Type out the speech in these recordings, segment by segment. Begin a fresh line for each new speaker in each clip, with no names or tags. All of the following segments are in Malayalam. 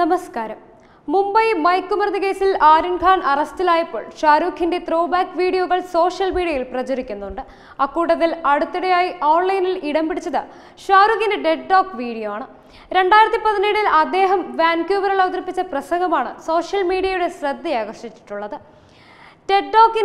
നമസ്കാരം മുംബൈ മയക്കുമരുന്ന് കേസിൽ ആര്യൻ ഖാൻ അറസ്റ്റിലായപ്പോൾ ഷാരൂഖിന്റെ ത്രോബാക്ക് വീഡിയോകൾ സോഷ്യൽ മീഡിയയിൽ പ്രചരിക്കുന്നുണ്ട് അക്കൂട്ടത്തിൽ അടുത്തിടെയായി ഓൺലൈനിൽ ഇടം പിടിച്ചത് ഷാരൂഖിന്റെ ഡെഡ് ടോക്ക് വീഡിയോ ആണ് രണ്ടായിരത്തി പതിനേഴിൽ അദ്ദേഹം വാൻക്യൂവറിൽ അവതരിപ്പിച്ച പ്രസംഗമാണ് സോഷ്യൽ മീഡിയയുടെ ശ്രദ്ധയാകർഷിച്ചിട്ടുള്ളത്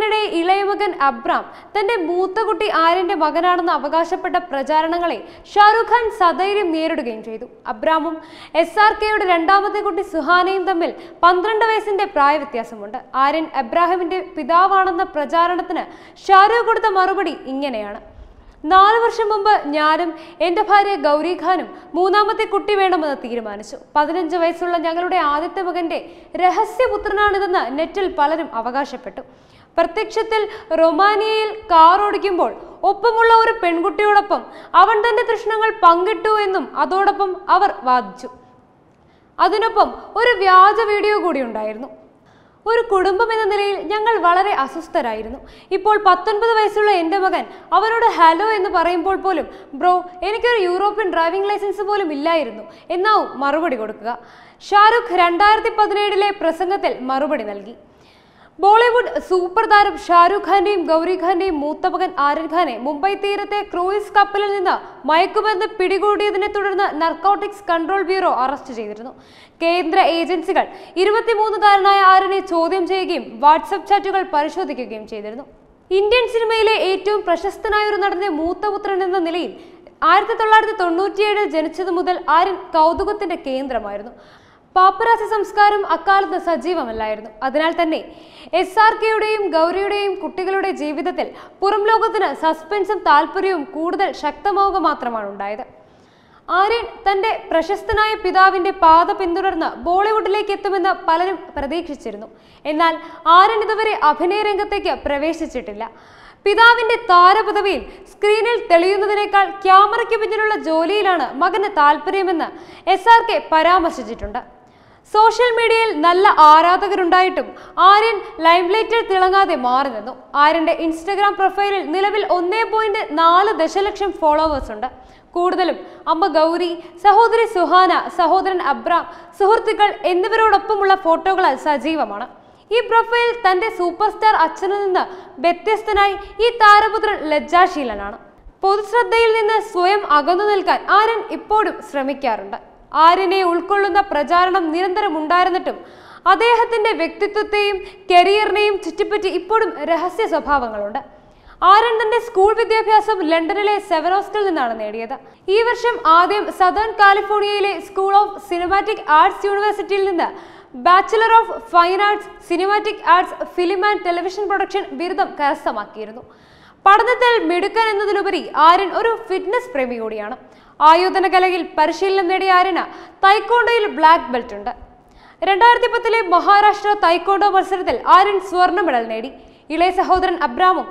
ഇളയ ഇളയമകൻ അബ്രാം തന്റെ മൂത്ത കുട്ടി ആര്യന്റെ മകനാണെന്ന് അവകാശപ്പെട്ട പ്രചാരണങ്ങളെ ഷാറുഖ് ഖാൻ സധൈര്യം നേരിടുകയും ചെയ്തു അബ്രാമും എസ് ആർ കെയുടെ രണ്ടാമത്തെ കുട്ടി സുഹാനയും തമ്മിൽ പന്ത്രണ്ട് വയസ്സിന്റെ പ്രായവ്യത്യാസമുണ്ട് ആര്യൻ അബ്രാഹിമിന്റെ പിതാവാണെന്ന പ്രചാരണത്തിന് ഷാരൂഖ് കൊടുത്ത മറുപടി ഇങ്ങനെയാണ് നാല് വർഷം മുമ്പ് ഞാനും എൻ്റെ ഭാര്യ ഗൗരി ഖാനും മൂന്നാമത്തെ കുട്ടി വേണമെന്ന് തീരുമാനിച്ചു പതിനഞ്ച് വയസ്സുള്ള ഞങ്ങളുടെ ആദ്യത്തെ മകൻ്റെ രഹസ്യപുത്രനാണിതെന്ന് നെറ്റിൽ പലരും അവകാശപ്പെട്ടു പ്രത്യക്ഷത്തിൽ റൊമാനിയയിൽ കാർ ഓടിക്കുമ്പോൾ ഒപ്പമുള്ള ഒരു പെൺകുട്ടിയോടൊപ്പം അവൻ തന്റെ തൃഷ്ണങ്ങൾ പങ്കിട്ടു എന്നും അതോടൊപ്പം അവർ വാദിച്ചു അതിനൊപ്പം ഒരു വ്യാജ വീഡിയോ കൂടി ഉണ്ടായിരുന്നു ഒരു കുടുംബം എന്ന നിലയിൽ ഞങ്ങൾ വളരെ അസ്വസ്ഥരായിരുന്നു ഇപ്പോൾ പത്തൊൻപത് വയസ്സുള്ള എൻ്റെ മകൻ അവനോട് ഹലോ എന്ന് പറയുമ്പോൾ പോലും ബ്രോ എനിക്കൊരു യൂറോപ്യൻ ഡ്രൈവിംഗ് ലൈസൻസ് പോലും ഇല്ലായിരുന്നു എന്നാവും മറുപടി കൊടുക്കുക ഷാരൂഖ് രണ്ടായിരത്തി പതിനേഴിലെ പ്രസംഗത്തിൽ മറുപടി നൽകി ബോളിവുഡ് സൂപ്പർ താരം ഷാരൂഖ് ഖാന്റെയും ഗൗരി ഖാന്റെയും മൂത്ത മകൻ ആരൻ ഖാനെ മുംബൈ തീരത്തെ ക്രൂയിസ് കപ്പലിൽ നിന്ന് മയക്കുമരുന്ന് പിടികൂടിയതിനെ തുടർന്ന് നർക്കോട്ടിക്സ് കൺട്രോൾ ബ്യൂറോ അറസ്റ്റ് ചെയ്തിരുന്നു കേന്ദ്ര ഏജൻസികൾ താരനായ ആരനെ ചോദ്യം ചെയ്യുകയും വാട്സപ്പ് ചാറ്റുകൾ പരിശോധിക്കുകയും ചെയ്തിരുന്നു ഇന്ത്യൻ സിനിമയിലെ ഏറ്റവും പ്രശസ്തനായ ഒരു നടന്റെ മൂത്തപുത്രൻ എന്ന നിലയിൽ ആയിരത്തി തൊള്ളായിരത്തി തൊണ്ണൂറ്റിയേഴിൽ ജനിച്ചതു മുതൽ ആരൻ കൗതുകത്തിന്റെ കേന്ദ്രമായിരുന്നു പാപ്പരാസി സംസ്കാരം അക്കാലത്ത് സജീവമല്ലായിരുന്നു അതിനാൽ തന്നെ എസ് ആർ കെയുടെയും ഗൗരിയുടെയും കുട്ടികളുടെ ജീവിതത്തിൽ പുറം ലോകത്തിന് സസ്പെൻസും താല്പര്യവും കൂടുതൽ ശക്തമാവുക മാത്രമാണ് ഉണ്ടായത് ആര്യൻ തന്റെ പ്രശസ്തനായ പിതാവിന്റെ പാത പിന്തുടർന്ന് ബോളിവുഡിലേക്ക് എത്തുമെന്ന് പലരും പ്രതീക്ഷിച്ചിരുന്നു എന്നാൽ ആര്യൻ ഇതുവരെ അഭിനയ രംഗത്തേക്ക് പ്രവേശിച്ചിട്ടില്ല പിതാവിന്റെ താരപദവിയിൽ സ്ക്രീനിൽ തെളിയുന്നതിനേക്കാൾ ക്യാമറയ്ക്ക് പിന്നിലുള്ള ജോലിയിലാണ് മകന് താല്പര്യമെന്ന് എസ് ആർ കെ പരാമർശിച്ചിട്ടുണ്ട് സോഷ്യൽ മീഡിയയിൽ നല്ല ആരാധകരുണ്ടായിട്ടും ആര്യൻ ലൈംലൈറ്റിൽ തിളങ്ങാതെ മാറി നിന്നു ആര്യന്റെ ഇൻസ്റ്റഗ്രാം പ്രൊഫൈലിൽ നിലവിൽ ഒന്നേ പോയിന്റ് നാല് ദശലക്ഷം ഫോളോവേഴ്സ് ഉണ്ട് കൂടുതലും അമ്മ ഗൗരി സഹോദരി സുഹാന സഹോദരൻ അബ്രാം സുഹൃത്തുക്കൾ എന്നിവരോടൊപ്പമുള്ള ഫോട്ടോകൾ സജീവമാണ് ഈ പ്രൊഫൈൽ തന്റെ സൂപ്പർ സ്റ്റാർ അച്ഛനിൽ നിന്ന് വ്യത്യസ്തനായി ഈ താരപുത്രൻ ലജ്ജാശീലനാണ് പൊതുശ്രദ്ധയിൽ നിന്ന് സ്വയം അകന്നു നിൽക്കാൻ ആരൻ ഇപ്പോഴും ശ്രമിക്കാറുണ്ട് ആര്യനെ ഉൾക്കൊള്ളുന്ന പ്രചാരണം നിരന്തരം ഉണ്ടായിരുന്നിട്ടും അദ്ദേഹത്തിന്റെ വ്യക്തിത്വത്തെയും കരിയറിനെയും ചുറ്റിപ്പറ്റി ഇപ്പോഴും രഹസ്യ സ്വഭാവങ്ങളുണ്ട് ആരൻ തന്റെ സ്കൂൾ വിദ്യാഭ്യാസം ലണ്ടനിലെ സെവനോസ്റ്റിൽ നിന്നാണ് നേടിയത് ഈ വർഷം ആദ്യം സദേൺ കാലിഫോർണിയയിലെ സ്കൂൾ ഓഫ് സിനിമാറ്റിക് ആർട്സ് യൂണിവേഴ്സിറ്റിയിൽ നിന്ന് bachelor of fine arts cinematic arts film and television production ബിരുദം കരസ്ഥമാക്കിയിരുന്നു പഠനത്തിൽ മിടുക്കൻ എന്നതിലുപരി ആര്യൻ ഒരു ഫിറ്റ്നസ് പ്രേമി കൂടിയാണ് ആയോധന കലയിൽ പരിശീലനം നേടിയ ആര്യന് തൈക്കോണ്ടോയിൽ ബ്ലാക്ക് ബെൽറ്റ് ഉണ്ട് രണ്ടായിരത്തി പത്തിലെ മഹാരാഷ്ട്ര തൈക്കോണ്ടോ മത്സരത്തിൽ ആര്യൻ സ്വർണ്ണ മെഡൽ നേടി ഇളയ സഹോദരൻ അബ്രാമും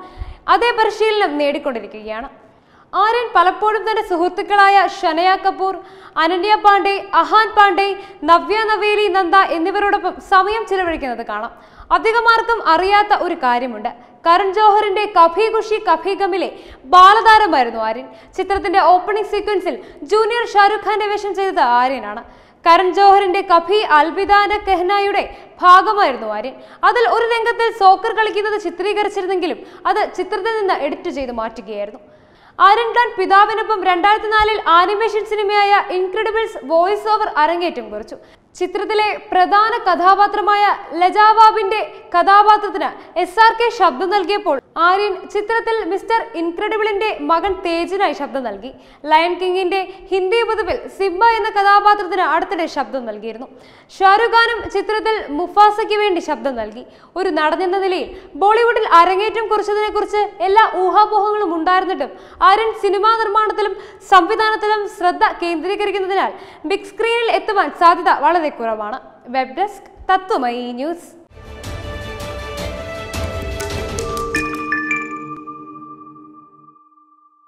അതേ പരിശീലനം നേടിക്കൊണ്ടിരിക്കുകയാണ് ആര്യൻ പലപ്പോഴും തന്റെ സുഹൃത്തുക്കളായ ഷനയ കപൂർ അനന്യ പാണ്ഡെ അഹാൻ പാണ്ഡെ നവ്യ നവേലി നന്ദ എന്നിവരോടൊപ്പം സമയം ചിലവഴിക്കുന്നത് കാണാം അധികമാർക്കും അറിയാത്ത ഒരു കാര്യമുണ്ട് കരൺ ജോഹറിന്റെ കഫി ഖുഷി കഫി ഗമിലെ ബാലതാരമായിരുന്നു ആര്യൻ ചിത്രത്തിന്റെ ഓപ്പണിംഗ് സീക്വൻസിൽ ജൂനിയർ ഷാരൂഖ് ഖാന്റെ വേഷം ചെയ്തത് ആര്യനാണ് കരൺ ജോഹറിന്റെ കഫി അൽബിദാന കെഹ്നായുടെ ഭാഗമായിരുന്നു ആര്യൻ അതിൽ ഒരു രംഗത്തിൽ സോക്കർ കളിക്കുന്നത് ചിത്രീകരിച്ചിരുന്നെങ്കിലും അത് ചിത്രത്തിൽ നിന്ന് എഡിറ്റ് ചെയ്ത് മാറ്റുകയായിരുന്നു ആര്യൻ ഖാൻ പിതാവിനൊപ്പം രണ്ടായിരത്തി നാലിൽ ആനിമേഷൻ സിനിമയായ ഇൻക്രെഡിബിൾസ് വോയിസ് ഓവർ അരങ്ങേറ്റം കുറിച്ചു ചിത്രത്തിലെ പ്രധാന കഥാപാത്രമായ ലജാവാബിന്റെ കഥാപാത്രത്തിന് എസ് ആർ കെ ശബ്ദം നൽകിയപ്പോൾ ആര്യൻ ചിത്രത്തിൽ മിസ്റ്റർ ഇൻക്രെഡിബിളിന്റെ മകൻ തേജിനായി ശബ്ദം നൽകി ലയൺ കിങ്ങിന്റെ ഹിന്ദി പതിവിൽ സിംബ എന്ന കഥാപാത്രത്തിന് അടുത്തിടെ ശബ്ദം നൽകിയിരുന്നു ഷാരൂഖ് ഖാനും ചിത്രത്തിൽ മുഫാസയ്ക്ക് വേണ്ടി ശബ്ദം നൽകി ഒരു നടനെന്ന നിലയിൽ ബോളിവുഡിൽ അരങ്ങേറ്റം കുറിച്ചതിനെ കുറിച്ച് എല്ലാ ഊഹാപോഹങ്ങളും ഉണ്ടായിരുന്നിട്ടും ആര്യൻ സിനിമാ നിർമ്മാണത്തിലും സംവിധാനത്തിലും ശ്രദ്ധ കേന്ദ്രീകരിക്കുന്നതിനാൽ ബിഗ് സ്ക്രീനിൽ എത്തുവാൻ സാധ്യത വളരെ വളരെ കുറവാണ് വെബ് ഡെസ്ക് തത്വമയി ന്യൂസ്